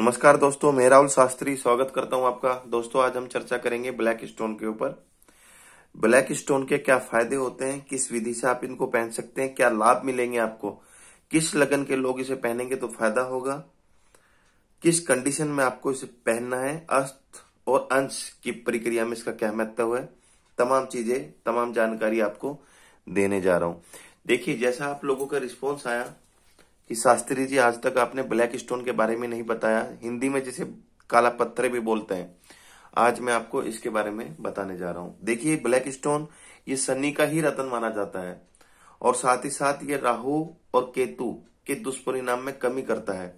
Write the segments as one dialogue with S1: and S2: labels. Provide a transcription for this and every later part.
S1: नमस्कार दोस्तों मैं राहुल शास्त्री स्वागत करता हूं आपका दोस्तों आज हम चर्चा करेंगे ब्लैक स्टोन के ऊपर ब्लैक स्टोन के क्या फायदे होते हैं किस विधि से आप इनको पहन सकते हैं क्या लाभ मिलेंगे आपको किस लगन के लोग इसे पहनेंगे तो फायदा होगा किस कंडीशन में आपको इसे पहनना है अस्त और अंश की प्रक्रिया में इसका क्या महत्व है तमाम चीजें तमाम जानकारी आपको देने जा रहा हूं देखिए जैसा आप लोगों का रिस्पॉन्स आया कि शास्त्री जी आज तक आपने ब्लैक स्टोन के बारे में नहीं बताया हिंदी में जिसे काला पत्थर भी बोलते हैं आज मैं आपको इसके बारे में बताने जा रहा हूं देखिए ब्लैक स्टोन ये सनी का ही रतन माना जाता है और साथ ही साथ ये राहु और केतु के दुष्परिणाम में कमी करता है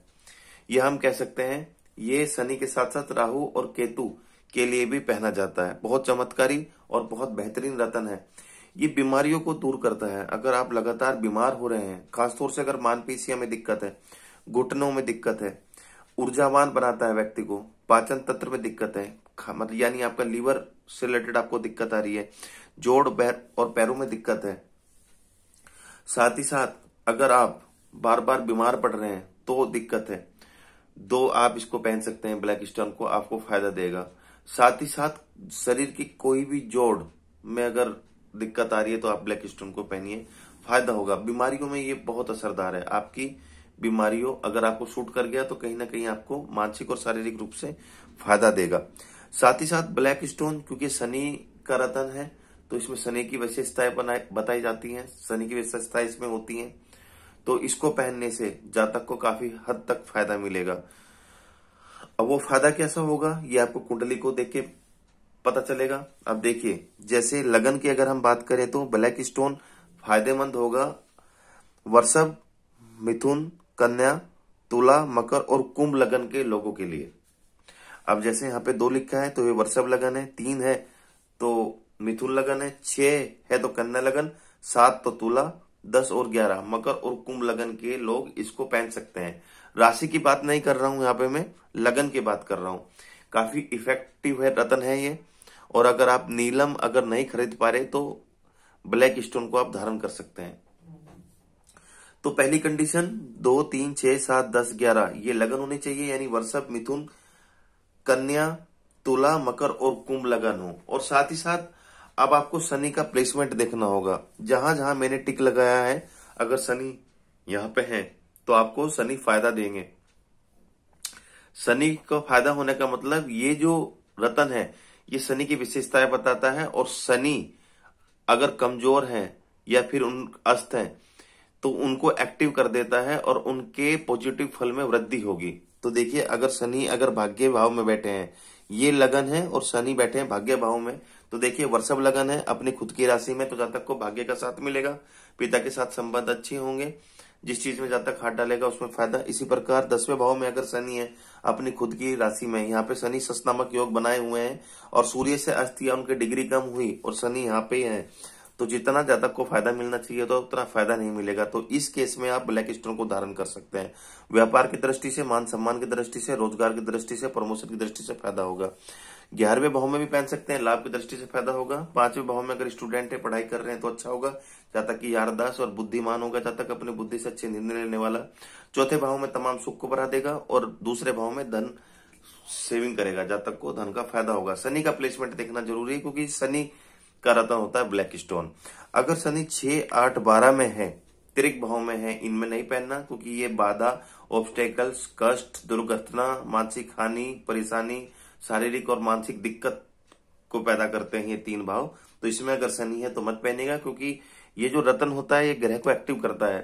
S1: यह हम कह सकते हैं ये शनि के साथ साथ राहु और केतु के लिए भी पहना जाता है बहुत चमत्कारी और बहुत बेहतरीन रतन है ये बीमारियों को दूर करता है अगर आप लगातार बीमार हो रहे हैं खासतौर से अगर मानपेशिया में दिक्कत है घुटनों में दिक्कत है ऊर्जावान बनाता है व्यक्ति को पाचन तंत्र में दिक्कत है मतलब यानी आपका लीवर से रिलेटेड आपको दिक्कत आ रही है जोड़ बैर और पैरों में दिक्कत है साथ ही साथ अगर आप बार बार बीमार पड़ रहे हैं तो दिक्कत है दो आप इसको पहन सकते हैं ब्लैक स्टोन को आपको फायदा देगा साथ ही साथ शरीर की कोई भी जोड़ में अगर दिक्कत आ रही है तो आप ब्लैक स्टोन को पहनिए फायदा होगा बीमारियों में ये बहुत असरदार है आपकी बीमारियों अगर आपको सूट कर गया तो कहीं ना कहीं आपको मानसिक और शारीरिक रूप से फायदा देगा साथ ही साथ ब्लैक स्टोन क्योंकि शनि का रतन है तो इसमें शनि की विशेषताएं बताई जाती हैं शनि की विशेषताएं इसमें होती हैं तो इसको पहनने से जातक को काफी हद तक फायदा मिलेगा अब वो फायदा कैसा होगा ये आपको कुंडली को देख के पता चलेगा अब देखिए जैसे लगन की अगर हम बात करें तो ब्लैक स्टोन फायदेमंद होगा वर्षभ मिथुन कन्या तुला मकर और कुंभ लगन के लोगों के लिए अब जैसे यहाँ पे दो लिखा है तो ये वर्षभ लगन है तीन है तो मिथुन लगन है छ है तो कन्या लगन सात तो तुला दस और ग्यारह मकर और कुंभ लगन के लोग इसको पहन सकते हैं राशि की बात नहीं कर रहा हूं यहाँ पे मैं लगन की बात कर रहा हूं काफ़ी इफेक्टिव है रतन है ये और अगर आप नीलम अगर नहीं खरीद पा रहे तो ब्लैक स्टोन को आप धारण कर सकते हैं तो पहली कंडीशन दो तीन छह सात दस ग्यारह ये लगन होनी चाहिए यानी वर्षभ मिथुन कन्या तुला मकर और कुंभ लगन हो और साथ ही साथ अब आपको शनि का प्लेसमेंट देखना होगा जहां जहां मैंने टिक लगाया है अगर शनि यहां पे है तो आपको शनि फायदा देंगे शनि को फायदा होने का मतलब ये जो रतन है ये शनि की विशेषताएं बताता है और शनि अगर कमजोर है या फिर उन अस्त है तो उनको एक्टिव कर देता है और उनके पॉजिटिव फल में वृद्धि होगी तो देखिए अगर शनि अगर भाग्य भाव में बैठे हैं ये लगन है और शनि बैठे हैं भाग्य भाव में तो देखिए वर्षभ लगन है अपनी खुद की राशि में तो जातक को भाग्य का साथ मिलेगा पिता के साथ संबंध अच्छे होंगे जिस चीज में जब तक हाथ डालेगा उसमें फायदा इसी प्रकार दसवें भाव में अगर शनि है अपनी खुद की राशि में यहाँ पे शनि सस नामक योग बनाए हुए हैं और सूर्य से अस्थिया या उनकी डिग्री कम हुई और शनि यहाँ पे है तो जितना ज्यादा को फायदा मिलना चाहिए तो उतना फायदा नहीं मिलेगा तो इस केस में आप ब्लैक स्टोन को धारण कर सकते हैं व्यापार की दृष्टि से मान सम्मान की दृष्टि से रोजगार की दृष्टि से प्रमोशन की दृष्टि से फायदा होगा ग्यारहवें भाव में भी पहन सकते हैं लाभ की दृष्टि से फायदा होगा पांचवें भाव में अगर स्टूडेंट है पढ़ाई कर रहे हैं तो अच्छा होगा जहां तक यारदास और बुद्धिमान होगा जहां तक अपनी बुद्धि से अच्छे निर्णय लेने वाला चौथे भाव में तमाम सुख को बढ़ा देगा और दूसरे भाव में धन सेविंग करेगा जहां तक को धन का फायदा होगा शनि का प्लेसमेंट देखना जरूरी है क्योंकि शनि का रतन होता है ब्लैक स्टोन अगर शनि छह आठ बारह में है त्रिक भाव में है इनमें नहीं पहनना क्योंकि ये बाधा ऑब्स्टेकल्स कष्ट दुर्घटना मानसिक हानि परेशानी शारीरिक और मानसिक दिक्कत को पैदा करते हैं ये तीन भाव तो इसमें अगर शनि है तो मत पहनेगा क्योंकि ये जो रतन होता है ये ग्रह को एक्टिव करता है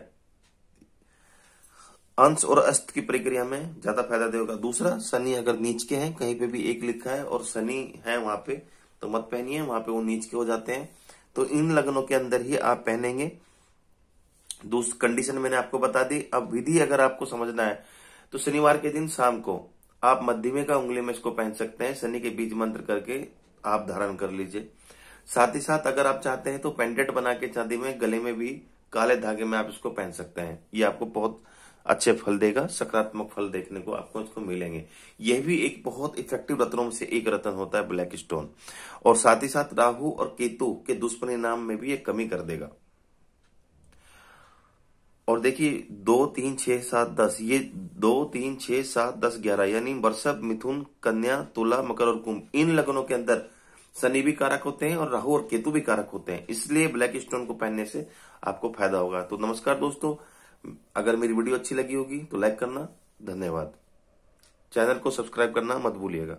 S1: अंश और अस्त की प्रक्रिया में ज्यादा फायदा देगा दूसरा शनि अगर नीच के हैं कहीं पे भी एक लिखा है और शनि है वहां पे तो मत पहनिए वहां पे वो नीच के हो जाते हैं तो इन लग्नों के अंदर ही आप पहनेंगे दूसरी कंडीशन मैंने आपको बता दी अब विधि अगर आपको समझना है तो शनिवार के दिन शाम को आप मध्यमे का उंगली में इसको पहन सकते हैं शनि के बीज मंत्र करके आप धारण कर लीजिए साथ ही साथ अगर आप चाहते हैं तो पेंडेंट बना के चांदी में गले में भी काले धागे में आप इसको पहन सकते हैं ये आपको बहुत अच्छे फल देगा सकारात्मक फल देखने को आपको इसको मिलेंगे यह भी एक बहुत इफेक्टिव रत्नों में से एक रत्न होता है ब्लैक स्टोन और साथ ही साथ राहु और केतु के दुष्परिणाम में भी यह कमी कर देगा और देखिए दो तीन छह सात दस ये दो तीन छह सात दस ग्यारह यानी वर्षभ मिथुन कन्या तुला मकर और कुंभ इन लगनों के अंदर शनि भी कारक होते हैं और राहु और केतु भी कारक होते हैं इसलिए ब्लैक स्टोन को पहनने से आपको फायदा होगा तो नमस्कार दोस्तों अगर मेरी वीडियो अच्छी लगी होगी तो लाइक करना धन्यवाद चैनल को सब्सक्राइब करना मत भूलिएगा